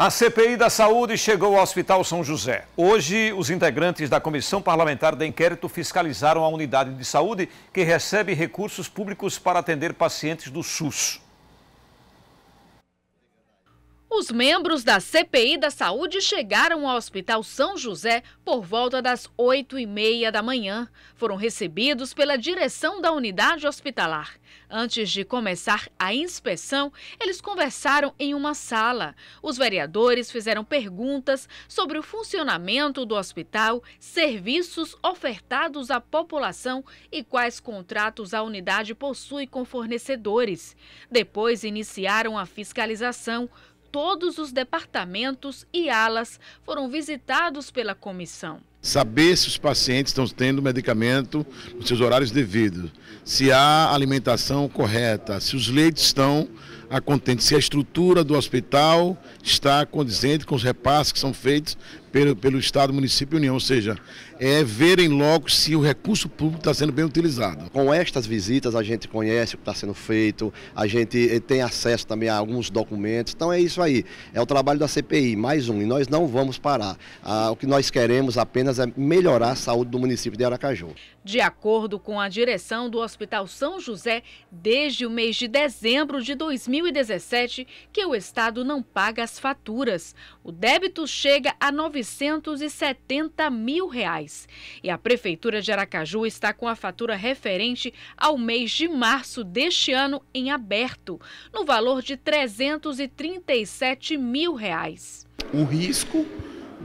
A CPI da Saúde chegou ao Hospital São José. Hoje, os integrantes da Comissão Parlamentar de Inquérito fiscalizaram a unidade de saúde que recebe recursos públicos para atender pacientes do SUS. Os membros da CPI da Saúde chegaram ao Hospital São José por volta das 8 e meia da manhã. Foram recebidos pela direção da unidade hospitalar. Antes de começar a inspeção, eles conversaram em uma sala. Os vereadores fizeram perguntas sobre o funcionamento do hospital, serviços ofertados à população e quais contratos a unidade possui com fornecedores. Depois iniciaram a fiscalização todos os departamentos e alas foram visitados pela comissão saber se os pacientes estão tendo medicamento nos seus horários devidos, se há alimentação correta, se os leitos estão a contente, se a estrutura do hospital está condizente com os repasses que são feitos pelo, pelo Estado, município e União, ou seja, é verem logo se o recurso público está sendo bem utilizado. Com estas visitas a gente conhece o que está sendo feito, a gente eh, tem acesso também a alguns documentos, então é isso aí, é o trabalho da CPI, mais um, e nós não vamos parar. Ah, o que nós queremos apenas apenas a é melhorar a saúde do município de Aracaju. De acordo com a direção do Hospital São José, desde o mês de dezembro de 2017 que o Estado não paga as faturas. O débito chega a 970 mil reais. E a Prefeitura de Aracaju está com a fatura referente ao mês de março deste ano em aberto, no valor de 337 mil reais. O risco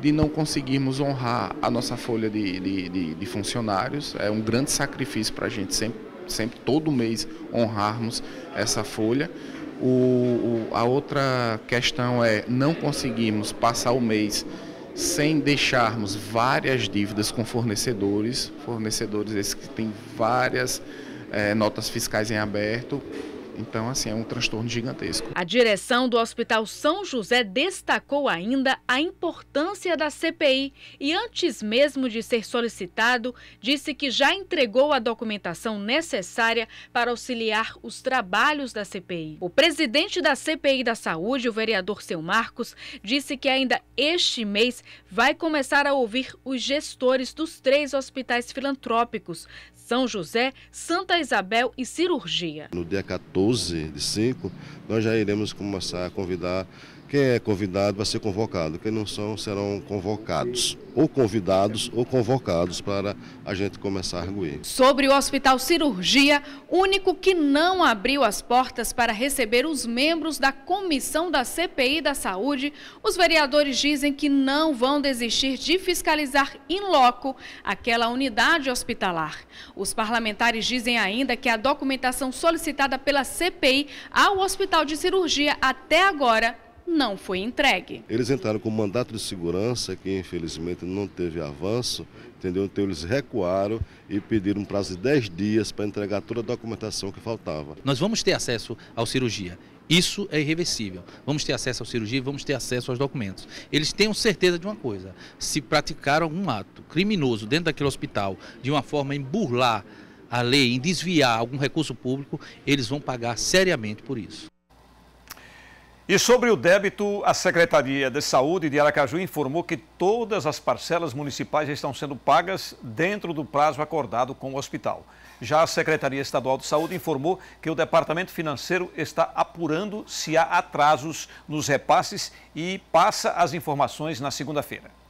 de não conseguirmos honrar a nossa folha de, de, de, de funcionários. É um grande sacrifício para a gente sempre, sempre, todo mês, honrarmos essa folha. O, o, a outra questão é não conseguimos passar o mês sem deixarmos várias dívidas com fornecedores, fornecedores esses que têm várias é, notas fiscais em aberto, então, assim, é um transtorno gigantesco. A direção do Hospital São José destacou ainda a importância da CPI e, antes mesmo de ser solicitado, disse que já entregou a documentação necessária para auxiliar os trabalhos da CPI. O presidente da CPI da Saúde, o vereador Seu Marcos, disse que ainda este mês vai começar a ouvir os gestores dos três hospitais filantrópicos, são José, Santa Isabel e Cirurgia. No dia 14 de 5, nós já iremos começar a convidar quem é convidado vai ser convocado, quem não são serão convocados, ou convidados ou convocados para a gente começar a arguir. Sobre o Hospital Cirurgia, único que não abriu as portas para receber os membros da comissão da CPI da Saúde, os vereadores dizem que não vão desistir de fiscalizar in loco aquela unidade hospitalar. Os parlamentares dizem ainda que a documentação solicitada pela CPI ao Hospital de Cirurgia até agora não foi entregue. Eles entraram com mandato de segurança, que infelizmente não teve avanço, entendeu? Então eles recuaram e pediram um prazo de 10 dias para entregar toda a documentação que faltava. Nós vamos ter acesso ao cirurgia. Isso é irreversível. Vamos ter acesso à cirurgia, vamos ter acesso aos documentos. Eles tenham certeza de uma coisa: se praticar algum ato criminoso dentro daquele hospital, de uma forma em burlar a lei, em desviar algum recurso público, eles vão pagar seriamente por isso. E sobre o débito, a Secretaria de Saúde de Aracaju informou que todas as parcelas municipais estão sendo pagas dentro do prazo acordado com o hospital. Já a Secretaria Estadual de Saúde informou que o Departamento Financeiro está apurando se há atrasos nos repasses e passa as informações na segunda-feira.